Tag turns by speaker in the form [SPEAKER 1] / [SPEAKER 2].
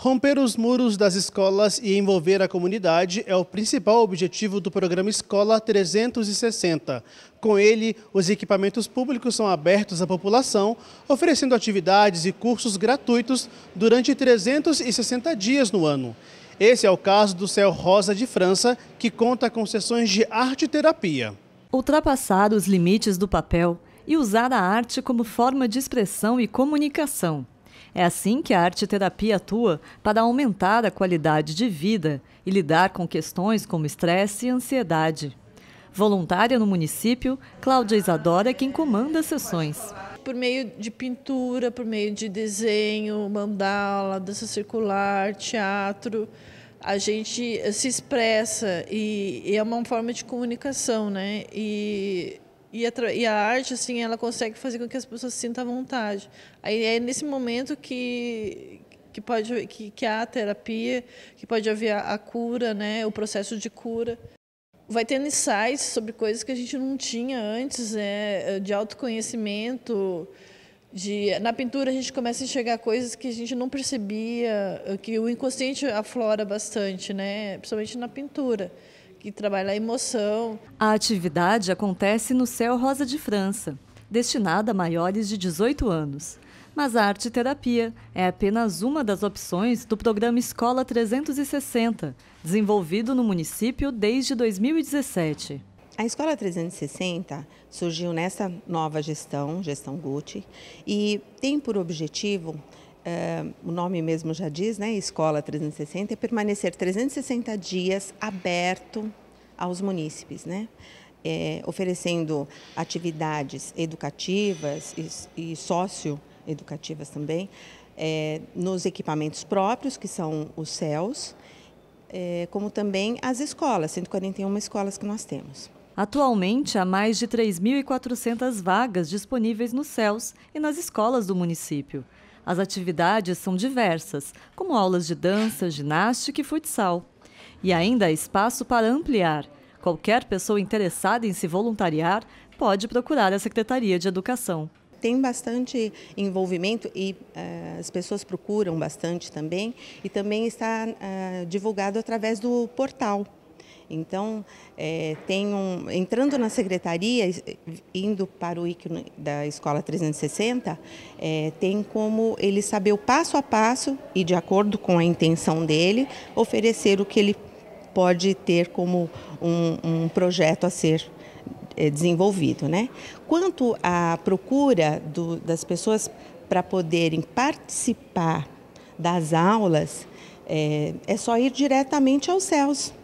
[SPEAKER 1] Romper os muros das escolas e envolver a comunidade é o principal objetivo do programa Escola 360. Com ele, os equipamentos públicos são abertos à população, oferecendo atividades e cursos gratuitos durante 360 dias no ano. Esse é o caso do Céu Rosa de França, que conta com sessões de arte e terapia.
[SPEAKER 2] Ultrapassar os limites do papel e usar a arte como forma de expressão e comunicação. É assim que a arteterapia atua para aumentar a qualidade de vida e lidar com questões como estresse e ansiedade. Voluntária no município, Cláudia Isadora é quem comanda as sessões.
[SPEAKER 3] Por meio de pintura, por meio de desenho, mandala, dança circular, teatro, a gente se expressa e, e é uma forma de comunicação, né? E e a, e a, arte, assim, ela consegue fazer com que as pessoas se sintam à vontade. Aí é nesse momento que que pode que, que há a terapia, que pode haver a, a cura, né, o processo de cura. Vai tendo insights sobre coisas que a gente não tinha antes, né, de autoconhecimento, de, na pintura a gente começa a enxergar coisas que a gente não percebia, que o inconsciente aflora bastante, né? Principalmente na pintura que trabalha a emoção.
[SPEAKER 2] A atividade acontece no Céu Rosa de França, destinada a maiores de 18 anos. Mas a arte terapia é apenas uma das opções do programa Escola 360, desenvolvido no município desde 2017.
[SPEAKER 4] A Escola 360 surgiu nessa nova gestão, gestão Gucci, e tem por objetivo eh, o nome mesmo já diz, né? Escola 360, é permanecer 360 dias aberto aos munícipes, né? É, oferecendo atividades educativas e, e socioeducativas também, é, nos equipamentos próprios, que são os CELs, é, como também as escolas, 141 escolas que nós temos.
[SPEAKER 2] Atualmente, há mais de 3.400 vagas disponíveis nos CELs e nas escolas do município. As atividades são diversas, como aulas de dança, ginástica e futsal. E ainda há espaço para ampliar. Qualquer pessoa interessada em se voluntariar pode procurar a Secretaria de Educação tem bastante envolvimento e uh, as pessoas procuram
[SPEAKER 4] bastante também e também está uh, divulgado através do portal então, é, tem um, entrando na secretaria, indo para o ícone da Escola 360, é, tem como ele saber o passo a passo e, de acordo com a intenção dele, oferecer o que ele pode ter como um, um projeto a ser é, desenvolvido. Né? Quanto à procura do, das pessoas para poderem participar das aulas, é, é só ir diretamente aos céus.